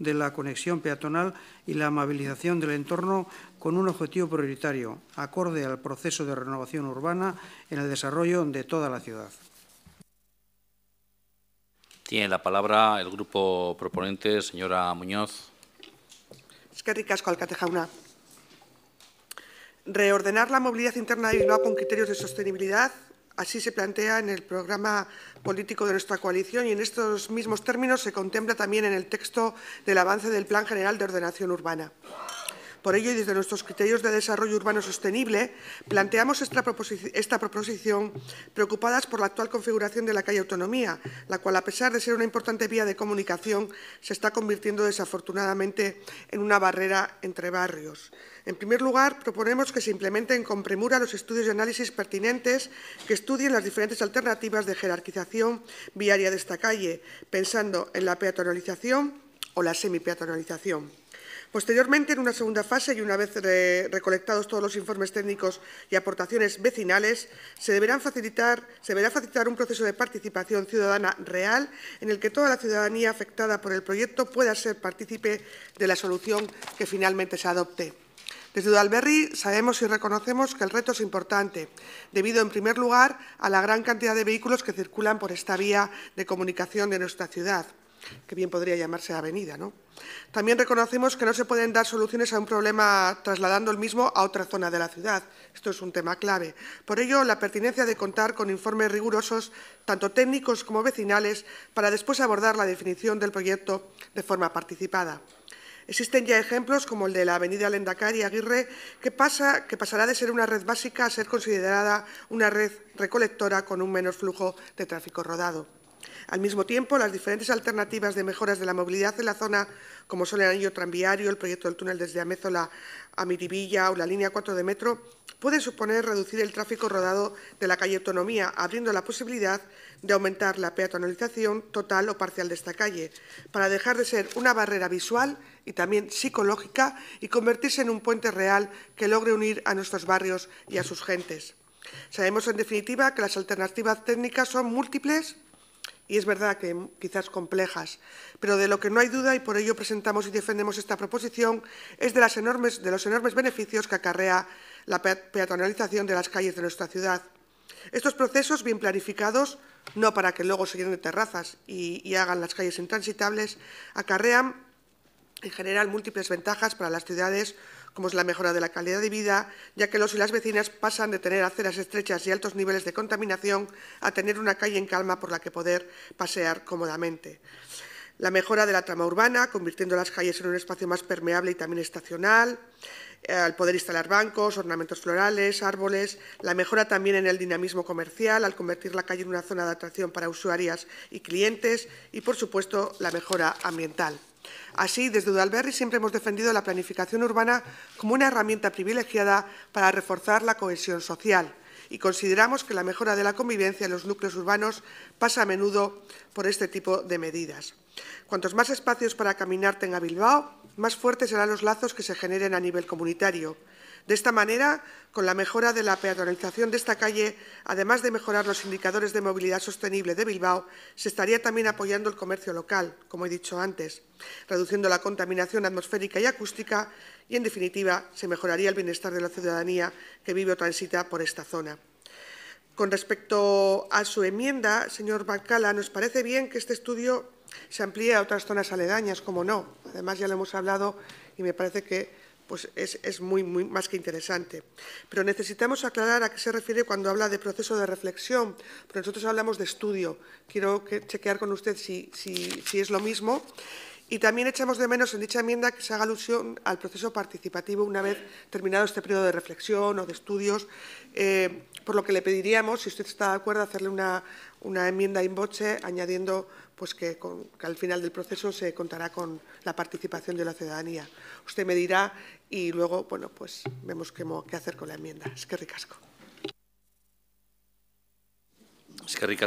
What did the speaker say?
de la conexión peatonal y la amabilización del entorno con un objetivo prioritario, acorde al proceso de renovación urbana en el desarrollo de toda la ciudad. Tiene la palabra el grupo proponente, señora Muñoz. Es que ricasco, Jauna. Reordenar la movilidad interna de Bilbao con criterios de sostenibilidad, Así se plantea en el programa político de nuestra coalición y en estos mismos términos se contempla también en el texto del avance del Plan General de Ordenación Urbana. Por ello, y desde nuestros criterios de desarrollo urbano sostenible, planteamos esta, proposición preocupadas por la actual configuración de la calle Autonomía, la cual, a pesar de ser una importante vía de comunicación, se está convirtiendo desafortunadamente en una barrera entre barrios. En primer lugar, proponemos que se implementen con premura los estudios y análisis pertinentes que estudien las diferentes alternativas de jerarquización viaria de esta calle, pensando en la peatonalización, o la semipeatonalización. Posteriormente, en una segunda fase y una vez recolectados todos los informes técnicos y aportaciones vecinales, se, se deberá facilitar un proceso de participación ciudadana real en el que toda la ciudadanía afectada por el proyecto pueda ser partícipe de la solución que finalmente se adopte. Desde Udalberry sabemos y reconocemos que el reto es importante, debido en primer lugar a la gran cantidad de vehículos que circulan por esta vía de comunicación de nuestra ciudad que bien podría llamarse avenida. ¿no? También reconocemos que no se pueden dar soluciones a un problema trasladando el mismo a otra zona de la ciudad. Esto es un tema clave. Por ello, la pertinencia de contar con informes rigurosos, tanto técnicos como vecinales, para después abordar la definición del proyecto de forma participada. Existen ya ejemplos como el de la avenida Lendacari Aguirre, que, que pasará de ser una red básica a ser considerada una red recolectora con un menor flujo de tráfico rodado. Al mismo tiempo, las diferentes alternativas de mejoras de la movilidad en la zona, como son el anillo tranviario, el proyecto del túnel desde Amézola a Miribilla o la línea 4 de metro, pueden suponer reducir el tráfico rodado de la calle Autonomía, abriendo la posibilidad de aumentar la peatonalización total o parcial de esta calle, para dejar de ser una barrera visual y también psicológica y convertirse en un puente real que logre unir a nuestros barrios y a sus gentes. Sabemos, en definitiva, que las alternativas técnicas son múltiples y es verdad que quizás complejas, pero de lo que no hay duda y por ello presentamos y defendemos esta proposición es de, las de los enormes beneficios que acarrea la peatonalización de las calles de nuestra ciudad. Estos procesos bien planificados, no para que luego se llenen de terrazas y hagan las calles intransitables, acarrean en general múltiples ventajas para las ciudades, como es la mejora de la calidad de vida, ya que los y las vecinas pasan de tener aceras estrechas y altos niveles de contaminación a tener una calle en calma por la que poder pasear cómodamente. La mejora de la trama urbana, convirtiendo las calles en un espacio más permeable y también estacional, eh, al poder instalar bancos, ornamentos florales, árboles, la mejora también en el dinamismo comercial al convertir la calle en una zona de atracción para usuarias y clientes y, por supuesto, la mejora ambiental. Así, desde Udalberri siempre hemos defendido la planificación urbana como una herramienta privilegiada para reforzar la cohesión social y consideramos que la mejora de la convivencia en los núcleos urbanos pasa a menudo por este tipo de medidas. Cuantos más espacios para caminar tenga Bilbao, más fuertes serán los lazos que se generen a nivel comunitario. De esta manera, con la mejora de la peatonalización de esta calle, además de mejorar los indicadores de movilidad sostenible de Bilbao, se estaría también apoyando el comercio local, como he dicho antes, reduciendo la contaminación atmosférica y acústica y, en definitiva, se mejoraría el bienestar de la ciudadanía que vive o transita por esta zona. Con respecto a su enmienda, señor Bancala, nos parece bien que este estudio se amplíe a otras zonas aledañas, como no. Además, ya lo hemos hablado y me parece que pues es, muy, muy, más que interesante. Pero necesitamos aclarar a qué se refiere cuando habla de proceso de reflexión, pero nosotros hablamos de estudio. Quiero que, chequear con usted si es lo mismo. Y también echamos de menos en dicha enmienda que se haga alusión al proceso participativo una vez terminado este periodo de reflexión o de estudios, eh, por lo que le pediríamos, si usted está de acuerdo, hacerle una, una enmienda in boche añadiendo pues, que, al final del proceso se contará con la participación de la ciudadanía. Usted me dirá y luego bueno, pues vemos qué, hacer con la enmienda. Es que ricasco. Es que ricasco.